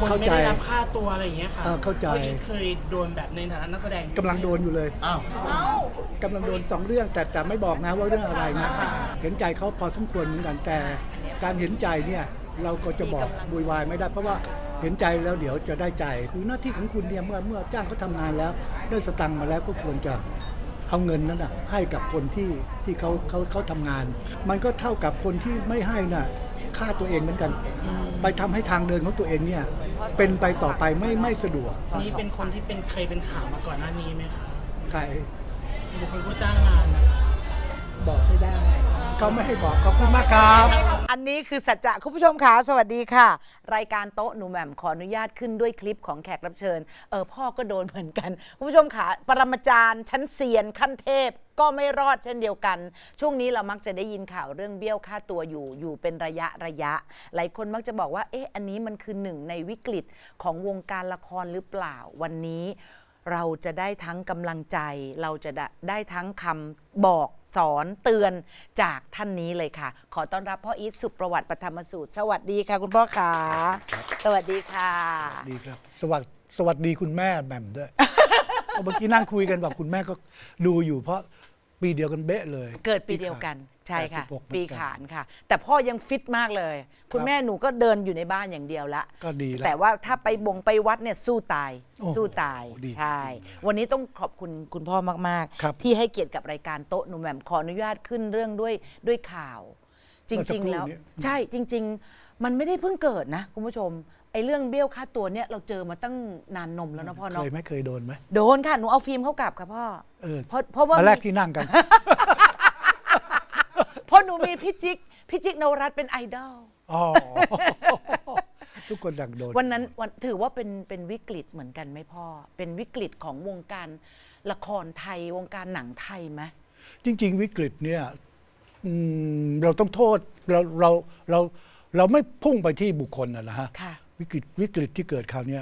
คนไม่ได้รับค่าตัวอะไรอย่างเงี้ยค่ะเข้าใจคยเคยโดนแบบในฐานะนักแสดงกำลังโดนอยู่เลยอ้าวกำลังโดนสองเรื่องแต่แต่ไม่บอกนะว่าเรื่องอะไรนะ เห็นใจเขาพอสมควรเหมือนกันแต่ การเห็นใจเนี่ยเราก็จะบอกบุยวายไม่ได้ เพราะว่าเห็นใจแล้วเดี๋ยวจะได้ใจคือหน้าที่ของคุณเนี่ยเมื่อเมื่อจ้างเขาทำงานแล้วได้สตังค์มาแล้วก็ควรจะเอาเงินนั้นน่ะให้กับคนที่ที่เขาเขาเขาทำงาน มันก็เท่ากับคนที่ไม่ให้น่ะฆ่าตัวเองเหมือนกัน ไปทำให้ทางเดินของตัวเองเนี่ยเป็นไปต่อไปไม่ไม่สะดวก นี่เป็นคนที่เป็นเคยเป็นข่าวมาก่อนหน้านี้ไหมคะใครบุคคลผู้จ้างงานนะคะบอกไม่ได้เขาไม่ให้บอกขอบคุณมากครับอันนี้คือสัจจะคุณผู้ชมขาสวัสดีค่ะ รายการโต๊ะหนูแหม่มขออนุญาตขึ้นด้วยคลิปของแขกรับเชิญ เออพ่อก็โดนเหมือนกัน คุณผู้ชมขาปรมาจารย์ชั้นเซียน ขั้นเทพก็ไม่รอดเช่นเดียวกัน ช่วงนี้เรามักจะได้ยินข่าวเรื่องเบี้ยวค่าตัวอยู่อยู่เป็นระยะระยะ หลายคนมักจะบอกว่าเอ๊ะอันนี้มันคือหนึ่งในวิกฤตของวงการละครหรือเปล่า วันนี้เราจะได้ทั้งกำลังใจ เราจะได้ทั้งคำบอกสอนเตือนจากท่านนี้เลยค่ะ ขอต้อนรับพ่ออีทสุประวัติปฐมสูตร สวัสดีค่ะคุณพ่อขาสวัสดีค่ะ ดีครับสวัสสวัสดีคุณแม่แหม่มด้วยเมื่อกี้นั่งคุยกันบอกคุณแม่ก็ดูอยู่เพราะปีเดียวกันเบ๊ะเลย เกิดปีเดียวกันใช่ค่ะ ปีขานค่ะ แต่พ่อยังฟิตมากเลย คุณแม่หนูก็เดินอยู่ในบ้านอย่างเดียวละก็ดีแต่ว่าถ้าไปบงไปวัดเนี่ยสู้ตายสู้ตายใช่วันนี้ต้องขอบคุณคุณพ่อมากๆ ที่ให้เกียรติกับรายการโต๊ะหนูแหม่มขออนุญาตขึ้นเรื่องด้วยด้วยข่าว จริง ๆ แล้ว ใช่จริงๆ มันไม่ได้เพิ่งเกิดนะ คุณผู้ชมอ้เรื่องเบี้ยวค่าตัวเนี่ยเราเจอมาตั้งนานนมแล้วนะพ่อเนาะเคยไม่เคยโดนไหมโดนค่ะหนูเอาฟิล์มเข้ากลับค่ะพ่อเออเพราะเพราะว่ามาแรกที่นั่งกันเพราะหนูมีพี่จิ๊กพี่จิ๊กนวรัตเป็นไอดอลอ๋อทุกคนดังโดนวันนั้นวันถือว่าเป็นเป็นวิกฤตเหมือนกันไหมพ่อเป็นวิกฤตของวงการละครไทยวงการหนังไทยไหมจริงๆ วิกฤตเนี่ยเราต้องโทษเราเราเราเราไม่พุ่งไปที่บุคคลนะฮะวิกฤตวิกฤตที่เกิดคราวนี้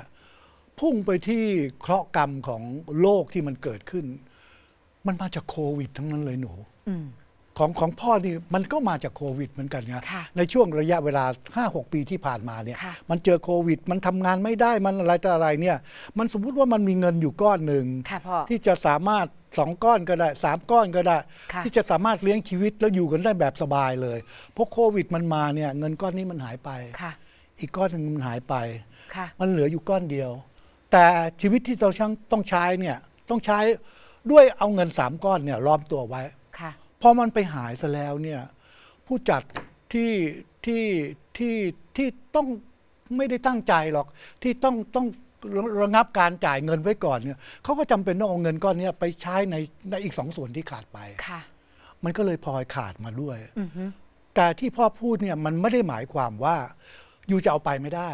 พุ่งไปที่เคราะห์กรรมของโลกที่มันเกิดขึ้น มันมาจากโควิดทั้งนั้นเลยหนูของของพ่อนี่มันก็มาจากโควิด เหมือนกันนะในช่วงระยะเวลา 5-6 ปีที่ผ่านมาเนี่ย มันเจอโควิด มันทำงานไม่ได้มันอะไรต่ออะไรเนี่ย มันสมมุติว่ามันมีเงินอยู่ก้อนหนึ่งที่จะสามารถสองก้อนก็ได้สามก้อนก็ได้ ที่จะสามารถเลี้ยงชีวิตแล้วอยู่กันได้แบบสบายเลยเพราะโควิดมันมาเนี่ยเงินก้อนนี้มันหายไปอีกก้อนหนึ่งมันหายไปมันเหลืออยู่ก้อนเดียว แต่ชีวิตที่เราช่างต้องใช้เนี่ย ต้องใช้ด้วยเอาเงินสามก้อนเนี่ยล้อมตัวไว้ พอมันไปหายซะแล้วเนี่ย ผู้จัดที่ ที่ ที่ที่ต้องไม่ได้ตั้งใจหรอกที่ต้องต้องระงับการจ่ายเงินไว้ก่อนเนี่ย เขาก็จำเป็นต้องเอาเงินก้อนนี้ไปใช้ในในอีกสองส่วนที่ขาดไปค่ะมันก็เลยพลอยขาดมาด้วย แต่ที่พ่อพูดเนี่ยมันไม่ได้หมายความว่ายูจะเอาไปไม่ได้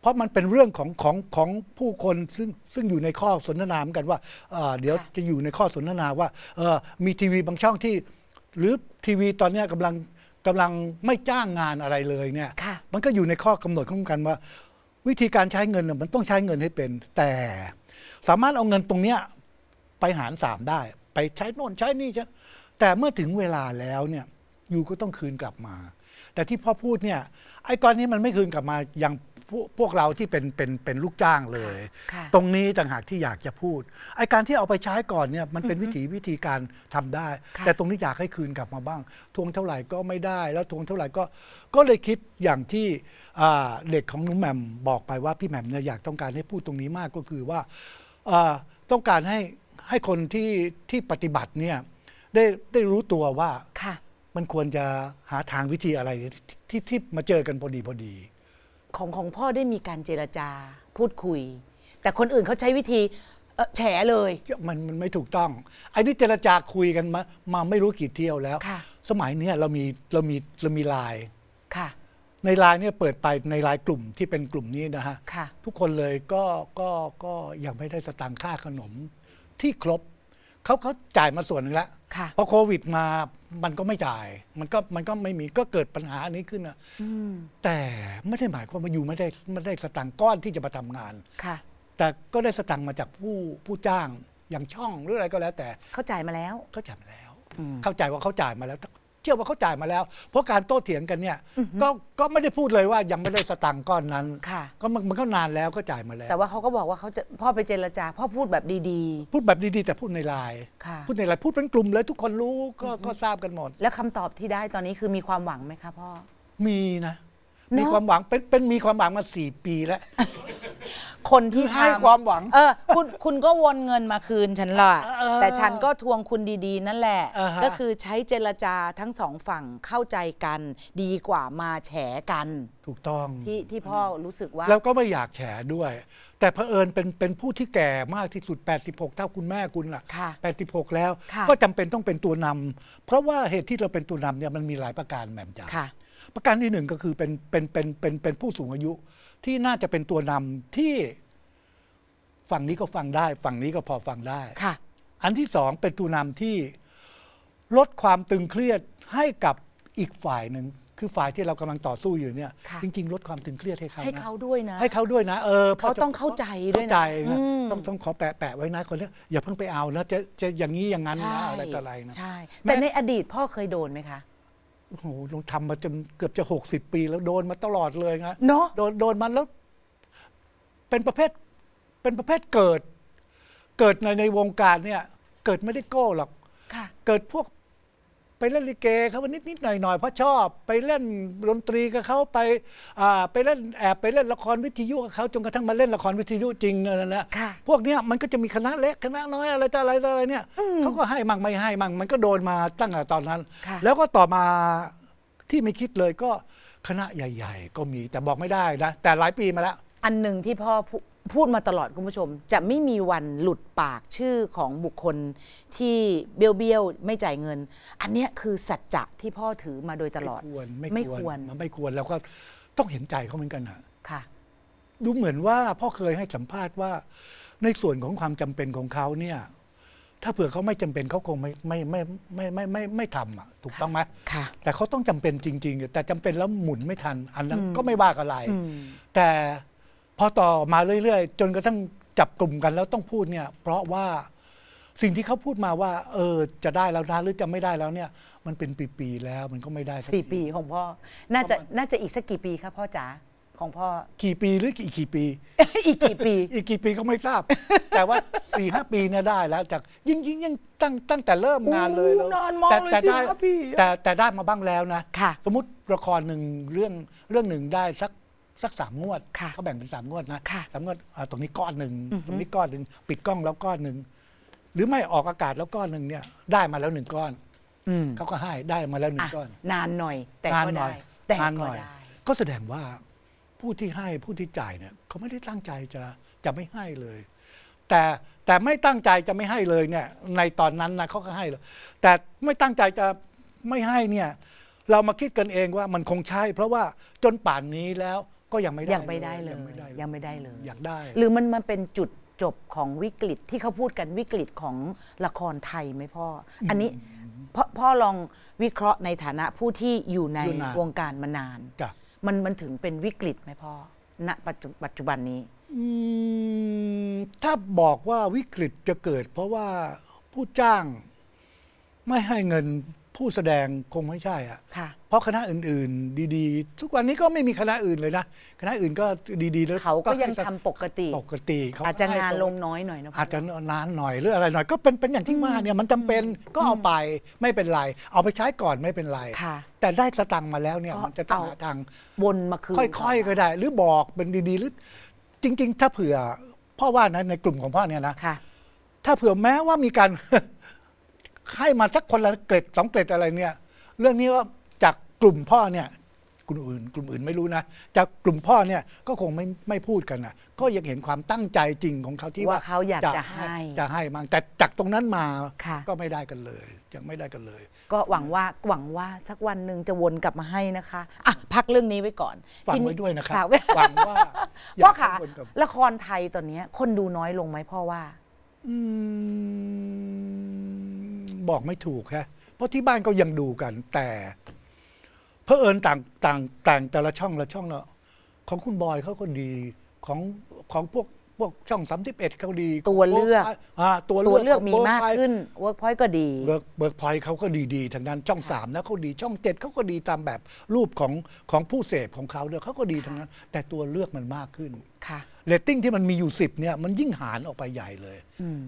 เพราะมันเป็นเรื่องของของของผู้คนซึ่งซึ่งอยู่ในข้อสนทนามกันว่าเเดี๋ยวจะอยู่ในข้อสนทนาว่ามีทีวีบางช่องที่ หรือทีวีตอนนี้กำลังกำลังไม่จ้างงานอะไรเลยเนี่ยมันก็อยู่ในข้อกำหนดของกันว่า วิธีการใช้เงินมันต้องใช้เงินให้เป็น แต่สามารถเอาเงินตรงเนี้ยไปหารสามได้ ไปใช้โน่นใช้นี่ใช่แต่เมื่อถึงเวลาแล้วเนี่ยยูก็ต้องคืนกลับมาแต่ที่พ่อพูดเนี่ยไอ้ก้อนนี้มันไม่คืนกลับมาอย่างพวกเราที่เป็นเป็นเป็นลูกจ้างเลย ตรงนี้ต่างหากที่อยากจะพูด ไอการที่เอาไปใช้ก่อนเนี่ยมันเป็นวิถีวิธีการทำได้ แต่ตรงนี้อยากให้คืนกลับมาบ้าง ทวงเท่าไหร่ก็ไม่ได้ แล้วทวงเท่าไหร่ก็ ก็เลยคิดอย่างที่เด็กของนุ้มแหม่มบอกไปว่าพี่แหม่มเนี่ยอยากต้องการให้พูดตรงนี้มากก็คือว่าต้องการให้ให้คนที่ที่ปฏิบัติเนี่ยได้ได้รู้ตัวว่ามันควรจะหาทางวิธีอะไรที่ที่มาเจอกัน พอดีพอดี ของของพ่อได้มีการเจรจาพูดคุย แต่คนอื่นเขาใช้วิธีแฉเลยมัน มันไม่ถูกต้อง ไอ้นี่เจรจาคุยกันมามาไม่รู้กี่เที่ยวแล้วสมัยนี้เรามีเรามีเรามีไลน์ในไลน์เนี่ยเปิดไปในไลน์กลุ่มที่เป็นกลุ่มนี้นะฮะทุกคนเลยก็ก็ก็ยังไม่ได้สตางค์ค่าขนม ที่ครบเขาเขาจ่ายมาส่วนหนึ่งแล้วพอโควิดมามันก็ไม่จ่ายมันก็มันก็ไม่มีก็เกิดปัญหาอันนี้ขึ้นนะแต่ไม่ได้หมายความว่าอยู่ ไม่ได้ไม่ได้สตังก้อนที่จะมาทำงานค่ะ แต่ก็ได้สตังค์มาจากผู้ผู้จ้างอย่างช่องหรืออะไรก็แล้ว แต่เขาจ่ายมาแล้วเขาจ่ายมาแล้วเข้าใจว่าเขาจ่ายมาแล้วเชื่อว่าเขาจ่ายมาแล้ว เพราะการโต้เถียงกันเนี่ยก็ก็ไม่ได้พูดเลยว่า ยังไม่ได้สตังก้อนนั้นค่ะก็มันมันก็นานแล้วก็จ่ายมาแล้วแต่ว่าเขาก็บอกว่าเขาจะพ่อไปเจรจาพ่อพูดแบบดีพูดแบบดีๆ แต่พูดในไลน์ค่ะพูดในไลน์พูดเป็นกลุ่มเลยทุกคนรู้ก็ก็ทราบกันหมด แล้วคำตอบที่ได้ตอนนี้คือมีความหวังไหมคะพ่อมีนะมีความหวังเป็นเป็นมีความหวังมาสี่ปีแล้ว คนที่ให้ความหวัง เออ คุณคุณก็วนเงินมาคืนฉันล่ะแต่ฉันก็ทวงคุณดีๆนั่นแหละ ก็คือใช้เจรจาทั้งสองฝั่งเข้าใจกัน ดีกว่ามาแฉกัน ถูกต้องที่ที่พ่อรู้สึกว่า แล้วก็ไม่อยากแฉด้วย แต่เผอิญเป็นเป็นผู้ที่แก่มากที่สุด 86 เท่าคุณแม่คุณล่ะ86แล้ว ก็จำเป็นต้องเป็นตัวนำเพราะว่าเหตุที่เราเป็นตัวนำเนี่ยมันมีหลายประการแหม่มจ๋าประการที่หนึ่งก็คือเป็นเป็นเป็นเป็นเป็นผู้สูงอายุ ที่น่าจะเป็นตัวนำที่ฝั่งนี้ก็ฟังได้ ฝั่งนี้ก็พอฟังได้ค่ะอันที่สองเป็นตัวนำที่ลดความตึงเครียดให้กับอีกฝ่ายหนึ่งคือฝ่ายที่เรากำลังต่อสู้อยู่เนี่ย จริง ๆลดความตึงเครียดให้เขาให้เขาด้วยนะ ให้เขาด้วยนะ เออเขาต้องเข้าใจด้วยนะต้องต้องขอแปะแปะไว้นะคนเนี้อย่าเพิ่งไปเอานะจะจะอย่างนี้อย่างนั้นนะอะไรต่ออะไรนะใช่แต่ในอดีตพ่อเคยโดนไหมคะโอ้โหลงทำมาจนเกือบจะหกสิบปีแล้วโดนมาตลอดเลยนะเนาะโดนโดนมันแล้วเป็นประเภทเป็นประเภทเกิด เกิดในในวงการเนี่ยเกิดไม่ได้โก้หรอกค่ะเกิดพวกไปเล่นลิเกเขานิดนิดหน่อยหน่อยเพราะชอบไปเล่นดนตรีกับเขาไปไปเล่นแอบไปเล่นละครวิทยุกับเขาจนกระทั่งมาเล่นละครวิทยุจริงนั่นแหละพวกเนี้ยมันก็จะมีคณะเล็กคณะน้อยอะไรต่ออะไรต่ออะไรเนี่ยเขาก็ให้มั่ง ไม่ให้มั่งมันก็โดนมาตั้งแต่ตอนนั้น แล้วก็ต่อมาที่ไม่คิดเลยก็คณะใหญ่ๆ ก็มีแต่บอกไม่ได้นะ แต่หลายปีมาแล้ว อันหนึ่งที่พ่อพูดมาตลอดคุณผู้ชม จะไม่มีวันหลุดปากชื่อของบุคคลที่เบี้ยวเบี้ยวไม่จ่ายเงิน อันนี้คือสัจจะที่พ่อถือมาโดยตลอดไม่ควรไม่ควรมันไม่ควรแล้วก็ต้องเห็นใจเขาเหมือนกันนะค่ะ ดูเหมือนว่าพ่อเคยให้สัมภาษณ์ว่า ในส่วนของความจำเป็นของเขาเนี่ย ถ้าเผื่อเขาไม่จำเป็นเขาคงไม่ไม่ไม่ไม่ไม่ไม่ไม่ทำอ่ะถูกต้องไหมค่ะ แต่เขาต้องจำเป็นจริงๆ แต่จำเป็นแล้วหมุนไม่ทัน อันนั้นก็ไม่ว่าอะไรแต่พอต่อมาเรื่อยๆ จนกระทั่งจับกลุ่มกันแล้วต้องพูดเนี่ยเพราะว่าสิ่งที่เขาพูดมาว่า เออจะได้แล้วนะหรือจะไม่ได้แล้วเนี่ย มันเป็นปีๆแล้วมันก็ไม่ได้สักสี่ปีของพ่อ น่าจะน่าจะอีกสักกี่ปีครับพ่อจ๋าของพ่อกี่ปีหรืออีกกี่ปีอีกกี่ปี อีกกี่ปีก็ไม่ทราบ แต่ว่าสี่ห้าปีเนี่ยได้แล้วจากยิ่งยิ่งยิ่งตั้งตั้งแต่เริ่มงานเลยแล้วแต่แต่ได้แต่แต่ได้มาบ้างแล้วนะสมมติละครหนึ่งเรื่องเรื่องหนึ่งได้สักสักสามงวดเขาแบ่งเป็นสามงวดนะสามงวด ตรงนี้ก้อนหนึ่ง ตรงนี้ก้อนหนึ่ง ปิดกล้องแล้วก้อนหนึ่ง หรือไม่ออกอากาศแล้วก้อนหนึ่งเนี่ย ได้มาแล้วหนึ่งก้อนเขาก็ให้ ได้มาแล้วหนึ่งก้อน นานหน่อย แต่ก็ได้แต่ก็ได้ ก็แสดงว่าผู้ที่ให้ ผู้ที่จ่ายเนี่ยเขาไม่ได้ตั้งใจจะจะไม่ให้เลย แต่แต่ไม่ตั้งใจจะไม่ให้เลยเนี่ย ในตอนนั้นนะเขาก็ให้เลย แต่ไม่ตั้งใจจะไม่ให้เนี่ย เรามาคิดกันเองว่ามันคงใช่เพราะว่าจนป่านนี้แล้วก็ยังไม่ได้ ยังไม่ได้เลย ยังไม่ได้เลย อยากได้ หรือมันมันเป็นจุดจบของวิกฤตที่เขาพูดกันวิกฤตของละครไทยไหมพ่อ อันนี้พพ่อลองวิเคราะห์ในฐานะผู้ที่อยู่ในวงการมานาน มันมันถึงเป็นวิกฤตไหมพ่อณปัจจุบันนี้ถ้าบอกว่าวิกฤตจะเกิดเพราะว่าผู้จ้างไม่ให้เงินผู้แสดงคงไม่ใช่อ่ะ เพราะคณะอื่นๆ ดีๆ ทุกวันนี้ก็ไม่มีคณะอื่นเลยนะคณะอื่นก็ดีๆแล้วเขาก็ยังทำปกติ ปกติเขาอาจจะงานลงน้อยหน่อยนะอาจจะนานหน่อยหรืออะไรหน่อย ก็เป็นเป็นอย่างที่ว่าเนี่ยมันจำเป็นก็เอาไปไม่เป็นไร เอาไปใช้ก่อนไม่เป็นไรแต่ได้สตังค์มาแล้วเนี่ยมันจะต้องหาทางวนมาคืนค่อยๆก็ได้ หรือบอกเป็นดี ๆ หรือ จริงๆถ้าเผื่อพ่อว่านะในกลุ่มของพ่อเนี่ยนะถ้าเผื่อแม้ว่ามีการให้มาสักคนละเกร็ดสองเกร็ดอะไรเนี่ย เรื่องนี้ว่าจากกลุ่มพ่อเนี่ยกลุ่มอื่น กลุ่มอื่นไม่รู้นะ จากกลุ่มพ่อเนี่ยก็คงไม่ไม่พูดกันนะก็ยังเห็นความตั้งใจจริงของเขาที่ว่าเขาอยากจะให้จะให้มั่งแต่จากตรงนั้นมาก็ไม่ได้กันเลยยังไม่ได้กันเลย ก็หวังว่าหวังว่าสักวันหนึ่งจะวนกลับมาให้นะคะอ่ะพักเรื่องนี้ไว้ก่อนฝากไว้ด้วยนะคะหวังว่าพ่อขาละครไทยตอนนี้คนดูน้อยลงไหมพ่อว่า อืมบอกไม่ถูกค่เพราะที่บ้านก็ยังดูกัน แต่เพอเอิญต่างต่างต่างแต่ละช่องละช่องเนาะของคุณบอยเขาก็ดีของของพวกพวกช่องสามสิบเอ็ดเขาดีตัวเลือก ตัวเลือกอกมีมากขึ้นเวิร์กพอยต์ก็ดีเวิร์กเบิร์กพอยต์เขาก็ดีดีทางนั้นช่องสามนะเขาดีช่องเจ็ดเขาก็ดีตามแบบรูปของของผู้เสพของเขาเนี่ยเขาก็ดีทางนั้นแต่ตัวเลือกมันมากขึ้นค่ะเรตติ้งที่มันมีอยู่ 10เนี่ยมันยิ่งหารออกไปใหญ่เลย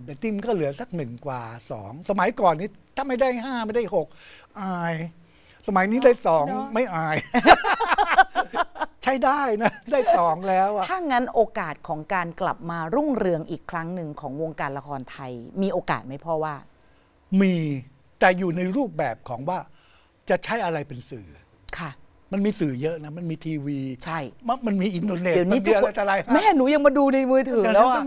เรตติ้งก็เหลือสักหนึ่งกว่า 2 สมัยก่อนนี้ถ้าไม่ได้ 5 ไม่ได้ 6 อาย สมัยนี้ได้สองไม่อาย ใช่ได้นะ ได้สองแล้วอะถ้างั้นโอกาสของการกลับมารุ่งเรืองอีกครั้งหนึ่งของวงการละครไทย มีโอกาสไหมพ่อว่า มีแต่อยู่ในรูปแบบของว่าจะใช้อะไรเป็นสื่อ ค่ะมันมีสื่อเยอะนะมันมีทีวี ใช่ มันมีอินเทอร์เน็ตเดี๋ยวนี้ทุกคนอะไร แม่หนูยังมาดูในมือถือ แล้วอ่ะ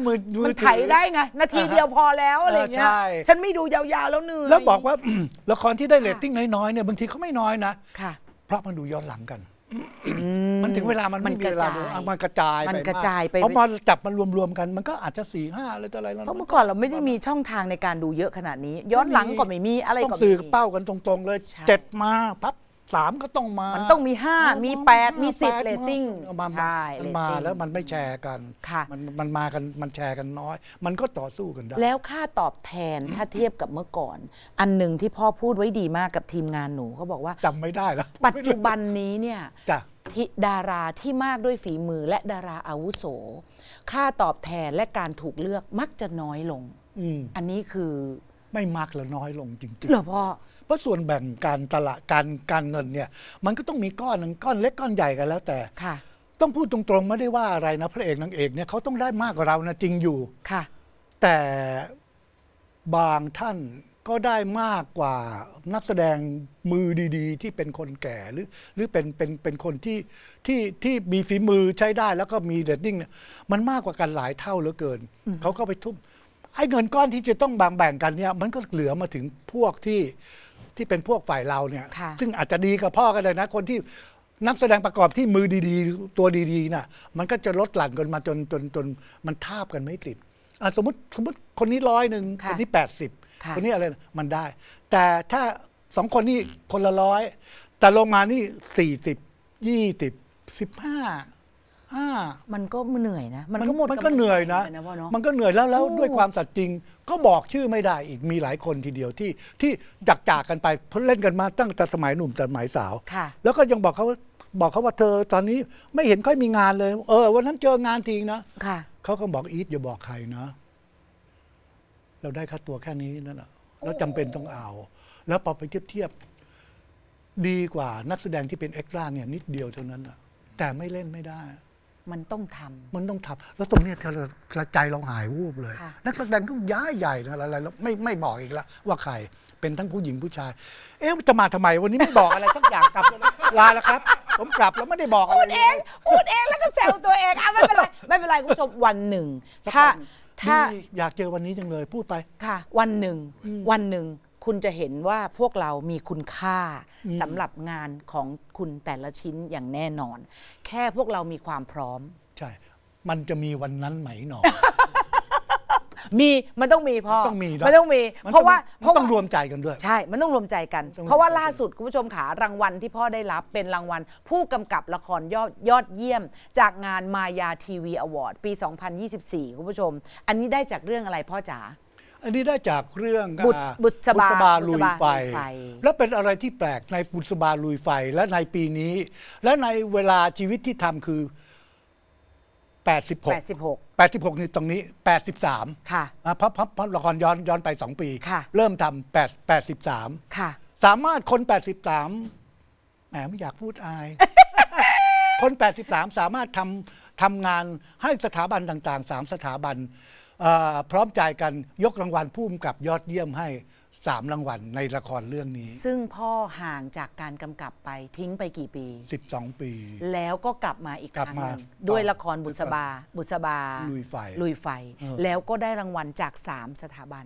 มันถ่ายได้ไงนาทีเดียวพอแล้วอะไรเงี้ยฉันไม่ดูยาวๆแล้วเหนื่อยแล้วบอกว่าละครที่ได้เรตติ้งน้อยๆเนี่ยบางทีเขาไม่น้อยนะค่ะ เพราะมันดูย้อนหลังกันมันถึงเวลามันไม่มีเวลาดูมันกระจายมันกระจายไปเพราะพอจับมันรวมๆกัน มันก็อาจจะสี่ห้าอะไรต่ออะไร เพราะเมื่อก่อนเราไม่ได้มีช่องทางในการดูเยอะขนาดนี้ ย้อนหลังก็ไม่มีอะไรก็ไม่มีต้องสื่อเป้ากันตรงๆเลยเจ็ดมาปั๊บสามก็ต้องมา มันต้องมีห้า มีแปดมีสิบเลตติ้งใช่มันมาแล้วมันไม่แชร์กัน มันมันมากันมันแชร์กันน้อย มันก็ต่อสู้กันได้ แล้วค่าตอบแทน ถ้าเทียบกับเมื่อก่อน อันหนึ่งที่พ่อพูดไว้ดีมากกับทีมงานหนูเขาบอกว่าจำไม่ได้แล้วปัจจุบันนี้เนี่ยดาราที่มากด้วยฝีมือและดาราอาวุโส ค่าตอบแทนและการถูกเลือกมักจะน้อยลงอันนี้คือ ไม่มากแล้วน้อยลงจริง ๆ เหรอพ่อเพราะส่วนแบ่งการตลาดการการเงินเนี่ย มันก็ต้องมีก้อนหนึ่งก้อนเล็กก้อนใหญ่กันแล้วแต่ค่ะต้องพูดตรงๆ ไม่ได้ว่าอะไรนะพระเอกนางเอกเนี่ยเขาต้องได้มากกว่าเรานะจริงอยู่ค่ะแต่บางท่านก็ได้มากกว่านักแสดงมือดีๆ ที่เป็นคนแก่ หรือหรือเป็นเป็นเป็นคนที่ที่ที่มีฝีมือใช้ได้แล้วก็มีเดตติ้งเนี่ยมันมากกว่ากันหลายเท่าเหลือเกินเขาก็ไปทุบไอ้เงินก้อนที่จะต้องบางแบ่งกันเนี่ยมันก็เหลือมาถึงพวกที่ที่เป็นพวกฝ่ายเราเนี่ย ซึ่งอาจจะดีกับพ่อกันเลยนะ คนที่นักแสดงประกอบที่มือดีๆ ตัวดี ๆนะ่ะ มันก็จะลดหลั่นกันมาจนจนจนมันทาบกันไม่ติด สมมติ สมมติคนนี้ร้อยหนึ่ง คนนี้แปดสิบ คนนี้อะไร มันได้ แต่ถ้าสองคนนี้คนละร้อย แต่ลงมานี่สี่สิบยี่สิบสิบห้าห้ามันก็เหนื่อยนะ มันก็หมดมันก็เหนื่อยนะ มันก็เหนื่อยแล้วแล้วด้วยความสัตย์จริง ก็บอกชื่อไม่ได้อีก มีหลายคนทีเดียวที่ที่จักจากกันไปเพราะเล่นกันมา ตั้งแต่สมัยหนุ่ม สมัยสาวค่ะ แล้วก็ยังบอกเขาบอกเขาว่าเธอตอนนี้ไม่เห็นค่อยมีงานเลยเออวันนั้นเจองานทีนะค่ะเขาก็บอกอีทอย่าบอกใครนะ เราได้ค่าตัวแค่นี้นั่นแหละแล้วจำเป็นต้องเอาแล้วพอไปเทียบเทียบดีกว่านักแสดงที่เป็นเอ็กซ์ตร้าเนี่ย นิดเดียวเท่านั้นแต่ไม่เล่นไม่ได้มันต้องทำมันต้องทำ แล้วตรงนี้เธอราใจเราหายวูบเลย นักแสดงทุกย้ายใหญ่นะอะไรแล้วไม่ไม่บอกอีกแล้วว่าใคร เป็นทั้งผู้หญิงผู้ชาย เอ๊ะจะมาทำไมวันนี้ไม่บอกอะไรทั้งอย่างกลับเลวลาแล้วครับ ผมกลับแล้วไม่ได้บอกอะไรพูดเอง พูดเองแล้วก็แซวตัวเองอ่ะไม่เป็นไร ไม่เป็นไรคุณผู้ชม วันหนึ่ง ถ้าถ้าอยากเจอวันนี้จังเลย พูดไป ค่ะ วันหนึ่ง วันหนึ่งคุณจะเห็นว่าพวกเรามีคุณค่า สำหรับงานของคุณแต่ละชิ้นอย่างแน่นอน แค่พวกเรามีความพร้อม ใช่ มันจะมีวันนั้นไหมหนอมี มันต้องมีพ่อมันต้องมีมันต้องมี เพราะว่าเพราะมันต้องรวมใจกันด้วย ใช่ มันต้องรวมใจกัน เพราะว่าล่าสุดคุณผู้ชมขารางวัลที่พ่อได้รับเป็นรางวัลผู้กำกับละครยอดยอดเยี่ยม จากงานมายาทีวีอวอร์ดปี 2024 คุณผู้ชม อันนี้ได้จากเรื่องอะไรพ่อจ๋าอันนี้ได้จากเรื่องบุตรบุตรสบาบาลุยไฟ และเป็นอะไรที่แปลกในบุตรสบาลุยไฟ และในปีนี้ และในเวลาชีวิตที่ทำคือ 86 86 86นี่ตรงนี้ 83ค่ะพับพัะพระละครย้อนย้อนไป2ปี เริ่มทำ8 83ค่ะ สามารถคน 83แหมไม่อยากพูดอาย คน 83 สามารถทำทำงานให้สถาบันต่างๆ3สถาบันพร้อมจ่ายกันยกรางวัลผู้กำกับยอดเยี่ยมให้สามรางวัลในละครเรื่องนี้ ซึ่งพ่อห่างจากการกำกับไปทิ้งไปกี่ปี 12 ปี แล้วก็กลับมาอีกครั้งหนึ่งด้วยละครบุษบา บุษบาลุยไฟลุยไฟ แล้วก็ได้รางวัลจาก 3 สถาบัน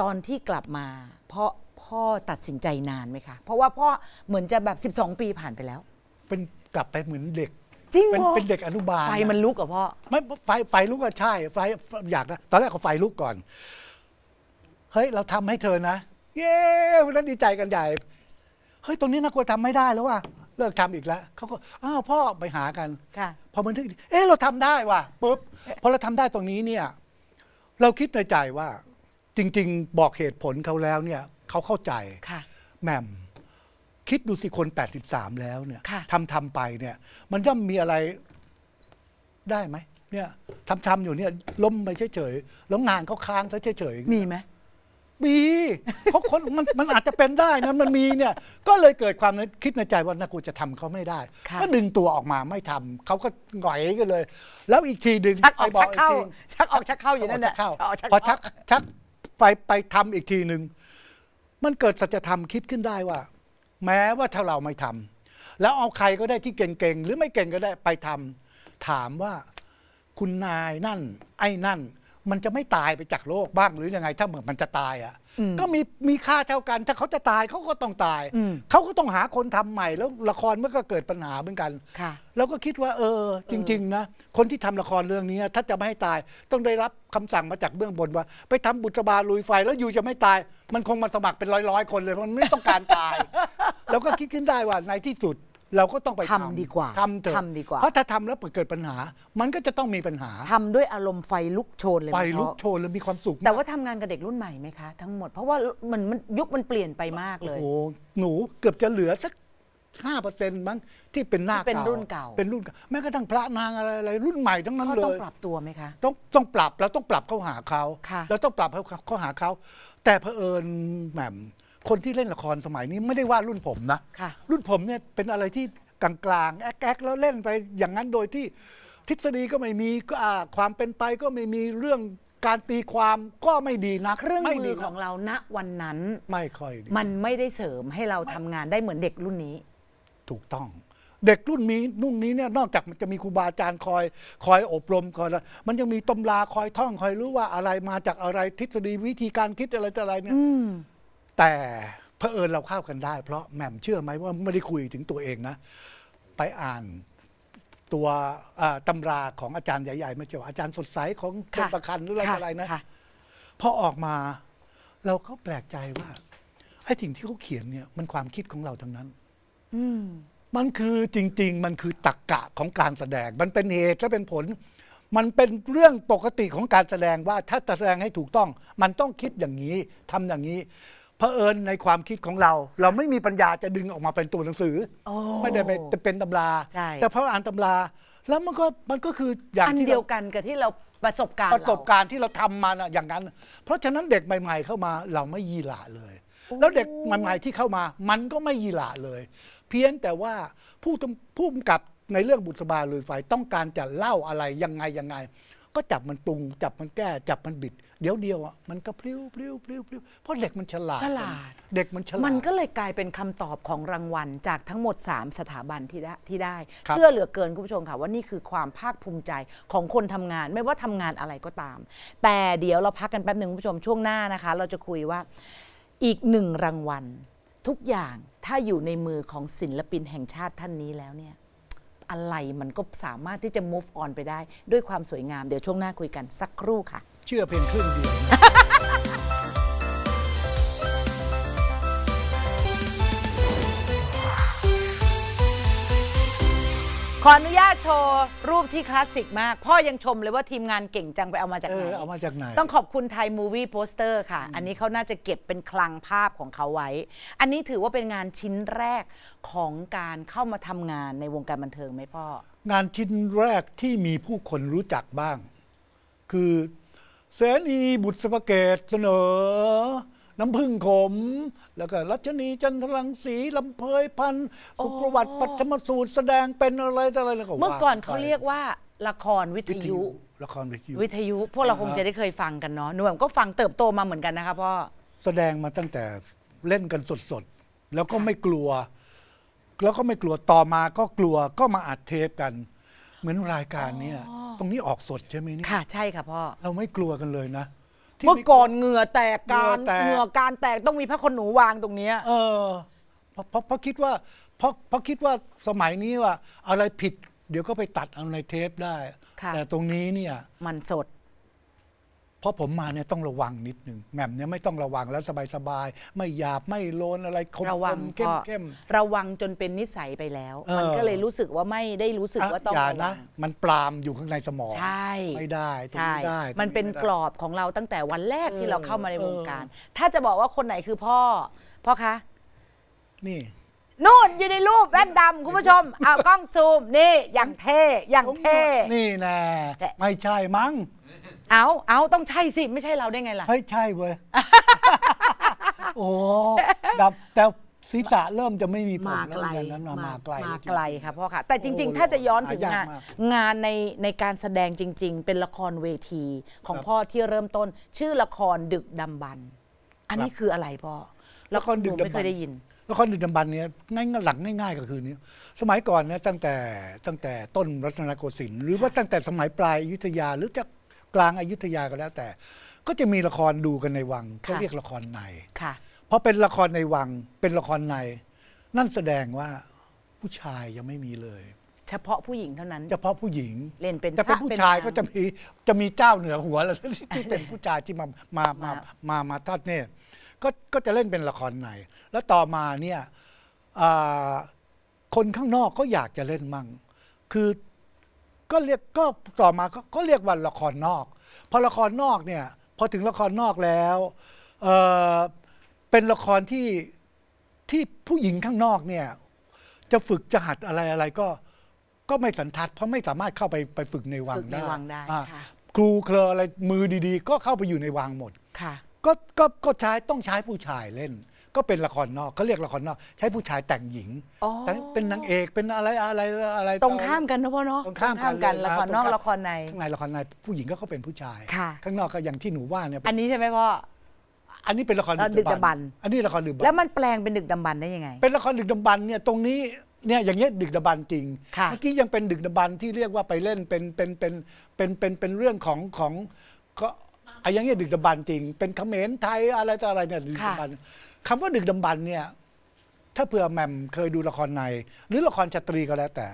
ตอนที่กลับมาพ่อพ่อตัดสินใจนานไหมคะเพราะว่าพ่อเหมือนจะแบบ 12 ปีผ่านไปแล้ว เป็นกลับไปเหมือนเด็กจริงเหรอเป็นเด็กอนุบาลไฟมันลุกอะพ่อไม่ไฟไฟลุกก็ใช่ ไฟอยากนะตอนแรกเขาไฟลุกก่อนเฮ้ยเราทำให้เธอนะเย้ราะนั้นดีใจกันใหญ่เฮ้ยตรงนี้น่ากลัวทำไม่ได้แล้วว่ะเลิกทำอีกแล้วเขาก็อ้าว พ่อไปหากันค่ะพอมันถึงเอ๊ะเราทำได้ว่ะปุ๊บพอเราทำได้ตรงนี้เนี่ย เราคิดในใจว่า จริง ๆบอกเหตุผลเขาแล้วเนี่ยเขาเข้าใจค่ะแหม่มคิดดูสิคน 83 แล้วเนี่ยทำทำไปเนี่ย มันย่อมมีอะไรได้ไหมเนี่ยทำทำอยู่เนี่ยล้มไปเฉยๆแล้วงานเขาค้างซะเฉยๆมีไหมมีเขาคนมันมันอาจจะเป็นได้นะมันมีเนี่ย ก็เลยเกิดความคิดในใจว่านากูจะทำเขาไม่ได้ ก็ดึงตัวออกมาไม่ทำเขาก็หงอยกันเลย แล้วอีกทีดึงชักออกชักเข้าชักออกชักเข้าอยู่นั่นแหละพอชักชักไปไปทำ อีกทีหนึ่งมันเกิดสัจธรรมคิดขึ้นได้ว่าแม้ว่าถ้าเราไม่ทำ แล้วเอาใครก็ได้ที่เก่งๆหรือไม่เก่งก็ได้ไปทำ ถามว่าคุณนายนั่น ไอ้นั่น มันจะไม่ตายไปจากโลกบ้างหรือยังไง ถ้าเหมือนมันจะตายอ่ะก็มีมีค่าเท่ากัน ถ้าเขาจะตายเขาก็ต้องตายเขาก็ต้องหาคนทำใหม่ แล้วละครเมื่อก็เกิดปัญหาเหมือนกันแล้วก็คิดว่า เออ จริง ๆ นะ คนที่ทำละครเรื่องนี้ถ้าจะไม่ให้ตาย ต้องได้รับคำสั่งมาจากเบื้องบนว่า ไปทำบุตรบาลุยไฟ แล้วอยู่จะไม่ตาย มันคงมาสมัครเป็นร้อยๆคนเลยมันไม่ต้องการตายเราก็คิดขึ้นได้ว่าในที่สุดเราก็ต้องไปทำดีกว่าทำเถอะทำดีกว่า เพราะถ้าทำแล้วเกิดปัญหา มันก็จะต้องมีปัญหาทำด้วยอารมณ์ไฟลุกโชนเลยไฟลุกโชนแล้วมีความสุข แต่ว่าทำงานกับเด็กรุ่นใหม่ไหมคะ ทั้งหมด เพราะว่ามันมันยุคมันเปลี่ยนไปมากเลยโอ้หนูเกือบจะเหลือสักห้าเปอร์เซ็นต์มั้ง ที่เป็นหน้าเก่าเป็นรุ่นเก่าเป็นรุ่นเก่าแม้กระทั่งพระนางอะไรอะไรรุ่นใหม่ทั้งนั้นเลยต้องปรับตัวไหมคะต้องต้องปรับแล้วต้องปรับเข้าหาเขาแล้วต้องปรับเข้าหาเขาแต่เผอิญแหม่คนที่เล่นละครสมัยนี้ไม่ได้ว่ารุ่นผมนะค่ะรุ่นผมเนี่ยเป็นอะไรที่กลางๆแอ๊กๆแล้วเล่นไปอย่างนั้นโดยที่ทฤษฎีก็ไม่มีก็อ่าความเป็นไปก็ไม่มีเรื่องการตีความก็ไม่ดีนักเครื่องมือของเราณวันนั้นไม่ค่อยมันไม่ได้เสริมให้เราทำงานได้เหมือนเด็กรุ่นนี้ ถูกต้องเด็กรุ่นนี้นุ่งนี้เนี่ยนอกจากมันจะมีครูบาอาจารย์คอย คอยอบรม คอยแล้วมันยังมีตำราคอยท่อง คอยรู้ว่าอะไรมาจากอะไรทฤษฎีวิธีการคิดอะไรต่ออะไรเนี่ยแต่เผอิญเราเข้ากันได้ เพราะแหม่มเชื่อไหมว่าไม่ได้คุยถึงตัวเองนะ ไปอ่านตัวตำราของอาจารย์ใหญ่ๆมาเจออาจารย์สดใสของคนประคันหรืออะไรนะพอออกมาเราก็แปลกใจว่าไอ้สิ่งที่เขาเขียนเนี่ย มันความคิดของเราทั้งนั้น อืมันคือจริง ๆ มันคือตรกกะของการแสดงมันเป็นเหตุและเป็นผล มันเป็นเรื่องปกติของการแสดงว่า ถ้าแสดงให้ถูกต้อง มันต้องคิดอย่างนี้ทำอย่างนี้ผอิญในความคิดของเราเราไม่มีปัญญาจะดึงออกมาเป็นตัวหนังสือไม่ได้ไปเป็นตำรา แต่พออ่านตำราแล้วมันก็มันก็คืออย่างเดียวกันกับที่เราประสบการณ์ประสบการณ์ที่เราทำมานะอย่างนั้น เพราะฉะนั้นเด็กใหม่ ๆ เข้ามาเราไม่ยีหลาเลย แล้วเด็กใหม่ๆที่เข้ามามันก็ไม่ยีหลาเลย เพียงแต่ว่าผู้ผู้กำกับในเรื่องบุตรบาลุยไฟต้องการจะเล่าอะไรยังไงยังไงก็จับมันปรุง จับมันแก้ จับมันบิด เดี๋ยวเดียวอ่ะ มันก็พลิ้วพลิ้วพลิ้วพลิ้วเพราะเด็กมันฉลาดฉลาด เด็กมันฉลาด มันก็เลยกลายเป็นคำตอบของรางวัลจากทั้งหมด 3 สถาบันที่ได้ที่ได้ เชื่อเหลือเกินคุณผู้ชมค่ะ ว่านี่คือความภาคภูมิใจของคนทำงาน ไม่ว่าทำงานอะไรก็ตาม แต่เดี๋ยวเราพักกันแป๊บหนึ่งคุณผู้ชมช่วงหน้านะคะ เราจะคุยว่าอีกหนึ่งรางวัลทุกอย่างถ้าอยู่ในมือของศิลปินแห่งชาติท่านนี้แล้วเนี่ยอะไรมันก็สามารถที่จะ move on ไปได้ ด้วยความสวยงามเดี๋ยวช่วงหน้าคุยกันสักครู่ค่ะ เชื่อเพียงครึ่งเดียวขออนุญาตโชว์ รูปที่คลาสสิกมาก พ่อยังชมเลยว่าทีมงานเก่งจังไปเอามาจากไหนเอามาจากไหนต้องขอบคุณไทยมูวี่โปสเตอร์ค่ะ อันนี้เขาน่าจะเก็บเป็นคลังภาพของเขาไว้ อันนี้ถือว่าเป็นงานชิ้นแรกของการเข้ามาทำงานในวงการบันเทิงไหมพ่อ งานชิ้นแรกที่มีผู้คนรู้จักบ้าง คือเสนีบุตรสภเกตเสนอน้ำพึ่งขมแล้วก็รัชนีจันทรังสีลำเพยพันสุประวัติปัจฉมสูตรแสดงเป็นอะไรออะไรแล้วก็เมื่อก่อนเขาเรียกว่าละครวิทยุละครวิทยุวิทยุพวกเราคงจะได้เคยฟังกันเนาะหนู่มก็ฟังเติบโตมาเหมือนกันนะคะพ่อแสดงมาตั้งแต่เล่นกันสดๆ แล้วก็ไม่กลัว แล้วก็ไม่กลัวต่อมาก็กลัวก็มาอัดเทปกัน เหมือนรายการเนี่ยตรงนี้ออกสดใช่ไหมนี่ค่ะใช่ค่ะพ่อ เราไม่กลัวกันเลยนะเมื่อก่อนเหงื่อแตกการเหงื่อการแตกต้องมีพระคนหนูวางตรงเนี้ยเออเพราะเพราะคิดว่าเพราะเพราะคิดว่าสมัยนี้ว่า อะไรผิดเดี๋ยวก็ไปตัดเอาในเทปได้ แต่ตรงนี้เนี่ย มันสดพราะผมมาเนี่ยต้องระวังนิดนึงแหม่มเนี่ยไม่ต้องระวังแล้วสบายๆไม่หยาบไม่โลนอะไรคมระวังเข้มเข้มระวังจนเป็นนิสัยไปแล้ว มันก็เลยรู้สึกว่าไม่ได้รู้สึกว่าต้องอย่าระวันะงมันปรามอยู่ข้างในสมองใช่ ไม่ได้ตรงใช่ได้ มันเป็นกรอบของเราตั้งแต่วันแรกที่เราเข้ามาในวงการ ถ้าจะบอกว่าคนไหนคือพ่อ พ่อคะ นี่นู่นอยู่ในรูปแว่นดำคุณผู้ชมเอากล้องซูมนี่อย่างเท่อย่างเท่นี่แน่ไม่ใช่มั้งเอาเอาต้องใช่สิ ไม่ใช่เราได้ไงล่ะ เฮ้ย ใช่เว้ย โอ้ดับแต่ศีรษะเริ่มจะไม่มีผมแล้วเงินนั้นมาไกลมาไกลค่ะพ่อค่ะแต่จริงๆ ถ้าจะย้อนถึงงาน งานในในการแสดงจริง ๆ เป็นละครเวที ของพ่อที่เริ่มต้น ชื่อละครดึกดำบันอันนี้คืออะไรพ่อ ละครดึกดำบันไม่เคยได้ยินละครดึกดำบันเนี่ยง่ายหลังง่าย ๆ ก็คือนี้สมัยก่อนนะตั้งแต่ตั้งแต่ต้นรัตนโกสินทร์หรือว่าตั้งแต่สมัยปลายอยุธยาหรือจะกลางอายุทยาก็แล้วแต่ก็จะมีละครดูกันในวังเขาเรียกละครในค่ะพอเป็นละครในวังเป็นละครใน นั่นแสดงว่าผู้ชายยังไม่มีเลย เฉพาะผู้หญิงเท่านั้น เฉพาะผู้หญิงเล่นเป็นต่เป็นผู้ชายก็จะมีจะมีเจ้าเหนือหัวแล้วที่เป็นผู้ชายที่มามามามามาทอดเน่ยก็ก็จะเล่นเป็นละครในแล้วต่อมาเนี่ยคนข้างนอกก็อยากจะเล่นมั่งคือก็เรียกก็ต่อมาก็เรียกว่าละครนอก พอละครนอกเนี่ย พอถึงละครนอกแล้วเเป็นละครที่ที่ผู้หญิงข้างนอกเนี่ย จะฝึกจะหัดอะไรอะไรก็ ก็ไม่สันทัดเพราะไม่สามารถเข้าไปไปฝึกในวังได้ในวังได้ครูเคลออะไรมือดี ๆ ก็เข้าไปอยู่ในวังหมดก็ก็ก็ใช้ต้องใช้ผู้ชายเล่นก็เป็นละครนอกเขาเรียกละครนอก ใช้ผู้ชายแต่งหญิงแต่งเป็นนางเอกเป็นอะไรอะไรอะไรตรงข้ามกันนะพ่อเนาะตรงข้ามกันละครนอกละครในข้างในละครใน ผู้หญิงก็เขาเป็นผู้ชายข้างนอกก็อย่างที่หนูว่าเนี่ย อันนี้ใช่ไหมพ่ออันนี้เป็นละครดึกดำบรรอันนี้ละครดึกดำบรรแล้วมันแปลงเป็นดึกดำบรรได้ยังไงเป็นละครดึกดำบรรเนี่ยตรงนี้เนี่ยอย่างเงี้ยดึกดำบรรจริงเมื่อกี้ยังเป็นดึกดำบรรที่เรียกว่าไปเล่นเป็นเป็นเป็นเป็นเป็นเป็นเรื่องของของก็ไอ้ยังเงี้ยดึกดำบรรจริง เป็นเขมรไทยอะไรต่ออะไรเนี่ยดึกดำบรรคำว่าดึกดำบรรเนี่ย ถ้าเผื่อแหม่มเคยดูละครใน หรือละครชาตรีก็แล้วแต่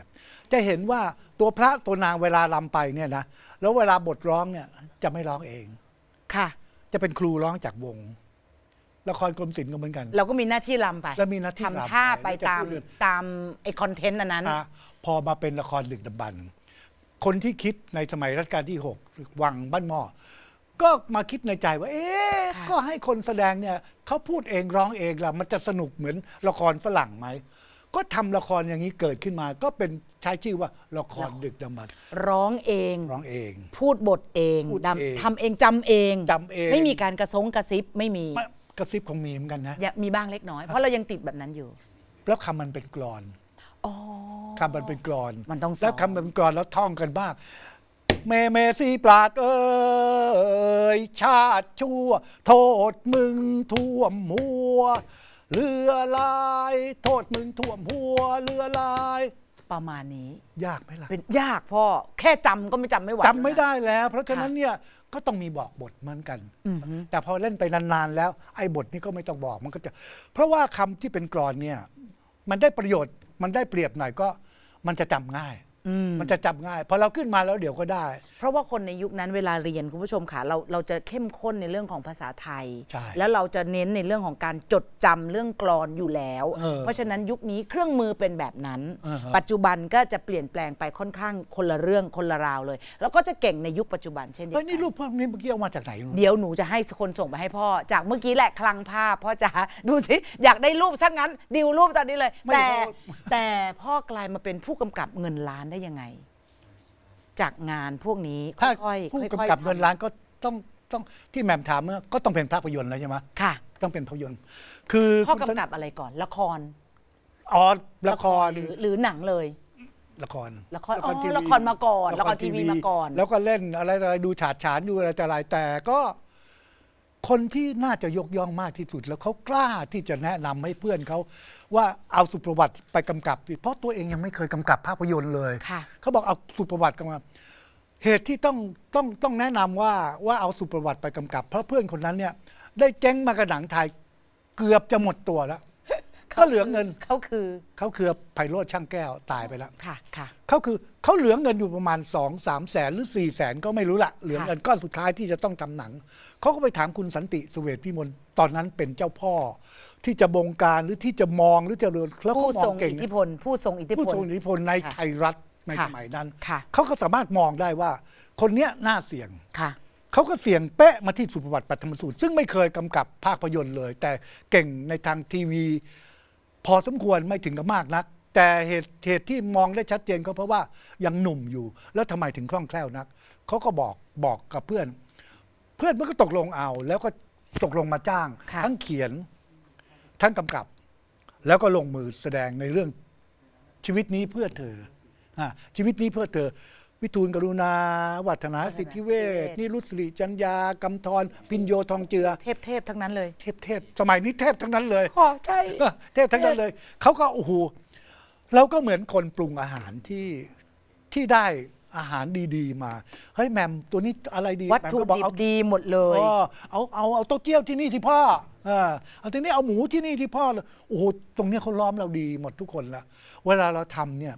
จะเห็นว่าตัวพระตัวนางเวลาลำไปเนี่ยนะแล้วเวลาบทร้องเนี่ย จะไม่ร้องเองค่ะจะเป็นครูร้องจากวง ละครกรมศิลป์ก็เหมือนกันเราก็มีหน้าที่ลำไปแล้วมีหน้าที่ทำท่าไปตามตามไอคอนเทนต์อันั้นพอมาเป็นละครดึกดำบันคนที่คิดในสมัยรัชกาลที่ 6 วังบ้านหม้อก็มาคิดในใจว่าเอ๊ะก็ให้คนแสดงเนี่ยเขาพูดเองร้องเองล่ะมันจะสนุกเหมือน ละครฝรั่งไหมก็ทำละครอย่างนี้เกิดขึ้นมา ก็เป็นใช้ชื่อว่าละครดึกดำบรรร้องเอง ร้องเองพูดบทเองทำเองจำเองจำเองไม่มีการกระซงกระซิบไม่มีกระซิบคงมีเหมือนกันนะมีบ้างเล็กน้อย เพราะเรายังติดแบบนั้นอยู่แล้วคำมันเป็นกรอนคำมันเป็นกรอนมันต้องแล้วคำมันเป็นกรอนแล้วท่องกันบ้างเมเมซีปลาเอ้ยชาติชั่ว โทษมึงท่วมหัว เรือลาย โทษมึงท่วมหัว เรือลาย ประมาณนี้ ยากไหมล่ะเป็นยากพ่อแค่จำก็ไม่จำไม่ไหวจำไม่ได้แล้ว เพราะฉะนั้นเนี่ยก็ต้องมีบอกบทเหมือนกันแต่พอเล่นไปนานๆ แล้ว ไอ้บทนี้ก็ไม่ต้องบอกมันก็จะ เพราะว่าคำที่เป็นกรอนเนี่ยมันได้ประโยชน์มันได้เปรียบหน่อยก็ มันจะจำง่ายมันจะจับง่ายพอเราขึ้นมาแล้วเดี๋ยวก็ได้ เพราะว่าคนในยุคนั้นเวลาเรียนคุณผู้ชมค่ะเราเราจะเข้มข้นในเรื่องของภาษาไทย แล้วเราจะเน้นในเรื่องของการจดจำเรื่องกรอนอยู่แล้ว เพราะฉะนั้นยุคนี้เครื่องมือเป็นแบบนั้น ปัจจุบันก็จะเปลี่ยนแปลงไปค่อนข้างคนละเรื่องคนละราวเลย แล้วก็จะเก่งในยุคปัจจุบันเช่นเดียวกันนี่รูปภาพนี้เมื่อกี้เอามาจากไหนเดี๋ยวหนูจะให้คนส่งไปให้พ่อจากเมื่อกี้แหละคลังภาพพ่อจ๋าดูสิอยากได้รูปซะงั้นดิวรูปตอนนี้เลยแต่แต่พ่อกลายมาเป็นผู้กำกับเงินล้านไดได้ยังไง จากงานพวกนี้ ค่ถ้าอยผู้ๆค่อยกำกับเงินล้านก็ต้องต้องที่แหม่มถามเมื่อก็ต้องเป็นภาพยนตร์แล้วใช่ไหมค่ะต้องเป็นภาพยนตร์คือพ่อกำกับอะไรก่อนละครอ๋อละครหรือ หรือหนังเลย ละครละครอ๋อละครมาก่อน ละครทีวีมาก่อน แล้วก็เล่นอะไรอะไรดูฉาดฉานดูอะไรแต่ะไรแต่ก็คนที่น่าจะยกย่องมากที่สุดแล้วเขากล้าที่จะแนะนำให้เพื่อนเขาว่าเอาสุประวัติไปกำกับเพราะตัวเองยังไม่เคยกำกับภาพยนตร์เลยเขาบอกเอาสุประวัติกำกับเหตุที่ต้องต้องต้องแนะนำว่าว่าเอาสุประวัติไปกำกับ เพราะเพื่อนคนนั้นเนี่ยได้เจ๊งมากระหนังไทยเกือบจะหมดตัวแล้วก็เหลือเงินเขาคือเขาคือไพโรธช่างแก้วตายไปแล้วค่ะค่ะเขาคือเขาเหลือเงินอยู่ประมาณสองสามแสนหรือสี่แสนก็ไม่รู้ละเหลือเงินก้อนสุดท้ายที่จะต้องทำหนัง เขาก็ไปถามคุณสันติสุเวทพิมลตอนนั้นเป็นเจ้าพ่อ ที่จะบงการหรือที่จะมองหรือจะเรียนแล้วเขามองเก่งผู้ทรงอิทธิพลผู้ทรงอิทธิพลผู้ทรงอิทธิพลในไทยรัฐในสมัยนั้นเขาก็สามารถมองได้ว่า คนเนี้ยน่าเสี่ยงค่ะเขาก็เสียงเป๊ะมาที่สุภวัตปัตธรรมสูตรซึ่งไม่เคยกำกับภาพยนตร์เลย แต่เก่งในทางทีวีพอสมควรไม่ถึงกับมากนัก แต่เหตุเหตุที่มองได้ชัดเจนก็เพราะว่ายังหนุ่มอยู่ แล้วทำไมถึงคล่องแคล่วนักเขาก็บอกบอกกับเพื่อน เพื่อนมันก็ตกลงเอาแล้วก็ตกลงมาจ้าง ทั้งเขียน ทั้งกำกับ แล้วก็ลงมือแสดงในเรื่องชีวิตนี้เพื่อเธอชีวิตนี้เพื่อเธอวิทูลกรุณา วัฒนาสิทธิเวชนิรุตริจัญญากำธรพินโยทองเจือ เทพเทพทั้งนั้นเลย เทพเทพสมัยนี้เทพทั้งนั้นเลยอ๋อใช่เทพทั้งนั้นเลยเขาก็โอ้โหเราก็เหมือนคนปรุงอาหารที่ที่ได้อาหารดีๆมา เฮ้ยแมมตัวนี้อะไรดีวัตถุดิบดีหมดเลยเอาเอาเอาเต้าเจี้ยวที่นี่ที่พ่อ เอาทีนี้เอาหมูที่นี่ที่พ่อ โอ้โหตรงนี้เขาล้อมเราดีหมดทุกคนละเวลาเราทำเนี่ย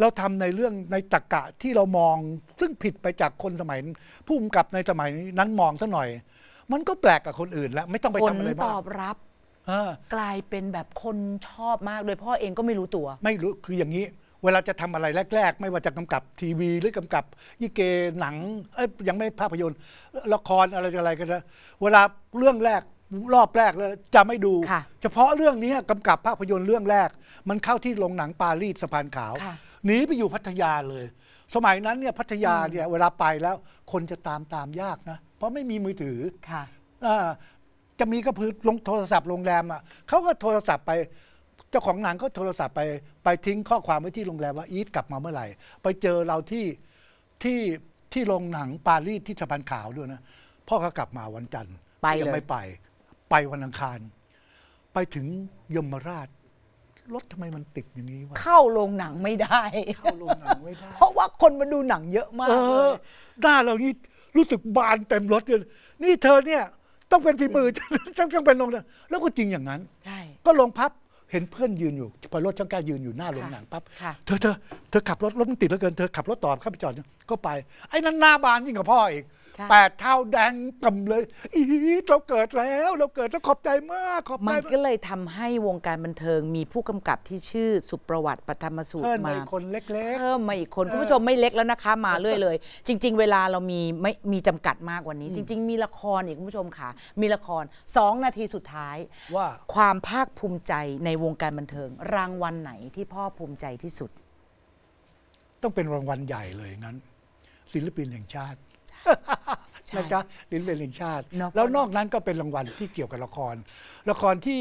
เราทำในเรื่องในตรกกะที่เรามอง ซึ่งผิดไปจากคนสมัยผู้กำกับในสมัยนั้นมองซะหน่อย มันก็แปลกกับคนอื่น แล้วไม่ต้องไปทำอะไรมากผลตอบรับกลายเป็นแบบคนชอบมากโดยพ่อเองก็ไม่รู้ตัว ไม่รู้คืออย่างนี้ เวลาจะทำอะไรแรก ๆ ไม่ว่าจะกำกับทีวี หรือกำกับยี่เกหนัง เอ้ยยังไม่ภาพยนตร์ ละครอะไรอะไรกันนะเวลาเรื่องแรกรอบแรกแล้วจะไม่ดูเฉพาะเรื่องนี้กำกับภาพยนตร์เรื่องแรก มันเข้าที่โรงหนังปารีสสะพานขาวหนีไปอยู่พัทยาเลย สมัยนั้นเนี่ยพัทยาเนี่ยเวลาไปแล้ว คนจะตามตามยากนะเพราะไม่มีมือถือค่ะจะมีก็พือลงโทรศัพท์โรงแรมอ่ะเขาก็โทรศัพท์ไป เจ้าของหนังก็โทรศัพท์ไปไปทิ้งข้อความไว้ที่โรงแรมว่า อีทกลับมาเมื่อไหร่ ไปเจอเราที่ที่ที่โรงหนังปารีสที่สะพานขาวด้วยนะพ่อเขากลับมาวันจันทร์ไปเลยไม่ไป ไปวันอังคาร ไปถึงยมราชรถทำไมมันติดอย่างนี้วะเข้าโรงหนังไม่ได้ เข้าโรงหนังไม่ได้ เพราะว่าคนมาดูหนังเยอะมากเออหน้าเรานี่รู้สึกบานเต็มรถเลยนี่เธอเนี่ยต้องเป็นฝีมือต้องต้องเป็นโรงหนังแล้วก็จริงอย่างนั้นใช่ก็ลงพับเห็นเพื่อนยืนอยู่พอรถช่างแก้วยืนอยู่หน้าโรงหนังปั๊บเธอเธอเธอขับรถรถมันติดเหลือเกินเธอขับรถต่อเข้าไปจอดก็ไปไอ้นั้นหน้าบานยิ่งกว่าพ่ออีกแปดเท่าแดงต่ำเลย อีเราเกิดแล้ว เราเกิดแล้วขอบใจมากขอบใจมันก็เลยทำให้วงการบันเทิงมีผู้กำกับที่ชื่อ สุประวัติปฐมสูตรมาเพิ่มอีกคนเล็กๆเพิ่มมาอีกคนคุณผู้ชมไม่เล็กแล้วนะคะ มาเรื่อยเลยจริงๆ เวลาเรามีไม่มีจำกัดมากกว่านี้ จริงๆ มีละครอีกคุณผู้ชมค่ะ มีละครสองนาทีสุดท้าย ว่าความภาคภูมิใจในวงการบันเทิง รางวัลไหนที่พ่อภูมิใจที่สุด ต้องเป็นรางวัลใหญ่เลยงั้นศิลปินแห่งชาตินะคะลิเป็นลิ้นชาติ แล้วนอกนั้นก็เป็นรางวัลที่เกี่ยวกับละคร ละครที่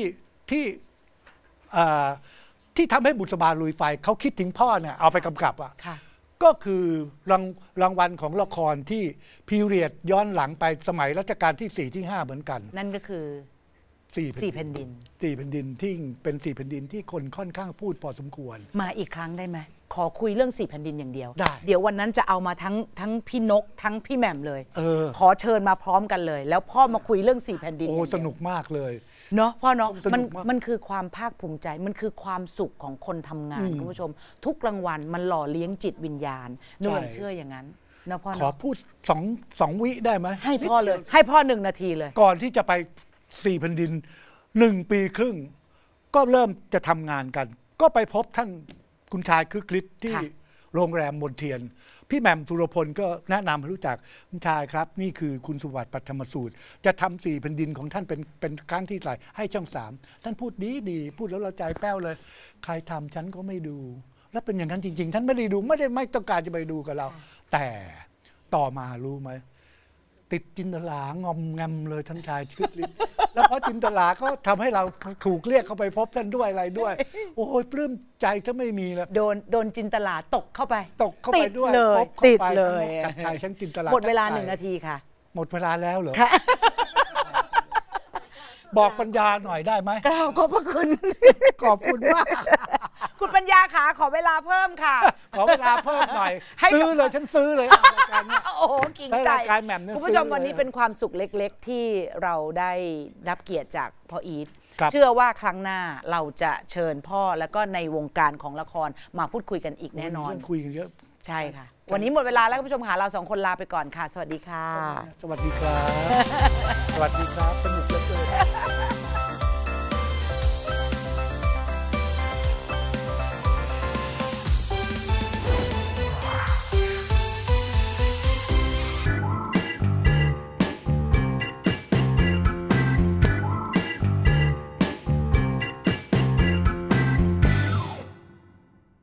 ที่ที่ทำให้บุษบาลุยไฟ เขาคิดถึงพ่อเนี่ย เอาไปกำกับอ่ะก็คือรางรางวัลของละครที่ พีเรียดย้อนหลังไปสมัยรัชกาลที่ 4 ที่ 5 เหมือนกัน นั่นก็คือสี่แผ่นดินสี่แผ่นดินที่เป็นสี่แผ่นดินที่คนค่อนข้างพูดพอสมควร มาอีกครั้งได้ไหม ขอคุยเรื่องสี่แผ่นดินอย่างเดียวได้เดี๋ยววันนั้นจะเอามาทั้งทั้งพี่นกทั้งพี่แหม่มเลยเออขอเชิญมาพร้อมกันเลย แล้วพ่อมาคุยเรื่องสี่แผ่นดินโอ้สนุกมากเลยเนาะพ่อเนาะมันมันคือความภาคภูมิใจมันคือความสุขของคนทำงานคุณผู้ชม ทุกรางวัลมันหล่อเลี้ยงจิตวิญญาณ่นเชื่ออย่างนั้นนะพ่อขอพูดสองสองวิได้ไหมให้พ่อเลย ให้พ่อหนึ่งนาทีเลย ก่อนที่จะไปส่แผ่นดินหนึ่งปีครึ่ง ก็เริ่มจะทำงานกัน ก็ไปพบท่านคุณชายคือคลิตที่โรงแรมมนเทียน พี่แหม่มสุรพลก็แนะนำให้รู้จักคุณชายครับ นี่คือคุณสุวัสดิ์ปัทมสูตร จะทำสี่แผ่นดินของท่านเป็นเป็นครั้งที่หลายให้ช่องสามท่านพูดดีดีพูดแล้วเราใจแป้วเลย ใครทำฉันก็ไม่ดู แล้วเป็นอย่างนั้นจริงๆ ท่านไม่ได้ดูไม่ได้ไม่ต้องการจะไปดูกับเรา แต่ต่อมารู้ไหมติดจินตลางอมแงมเลยท่านชายชุดลิศแล้วเพราะจินตลาก็ทำให้เราถูกเรียกเข้าไปพบท่านด้วยอะไรด้วย โอ้ยปลื้มใจถ้าไม่มีแล้ว โดนโดนจินตลาตกเข้าไป ตกเข้าไปด้วยเลย ติดเลยท่านชายชั้นจินตลาหมดเวลาหนึ่งนาทีค่ะ หมดเวลาแล้วเหรอบอกปัญญาหน่อยได้ไหมกล่าวขอบพระคุณขอบคุณมากคุณปัญญาขา ขอเวลาเพิ่มค่ะ ขอเวลาเพิ่มหน่อย ซื้อเลย ฉันซื้อเลยรายการนโอ้โหกิ่งใจกาแหม่มคุณผู้ชมวันนี้เป็นความสุขเล็ก ๆ ที่เราได้รับเกียรติจากพ่ออีทเชื่อว่าครั้งหน้าเราจะเชิญพ่อแล้วก็ในวงการของละครมาพูดคุยกันอีกแน่นอนคุยกันเยอะใช่ค่ะ วันนี้หมดเวลาแล้วคุณผู้ชมค่ะเราสองคนลาไปก่อนค่ะ สวัสดีค่ะ สวัสดีครับ สวัสดีครับสนุกเหลือเกิน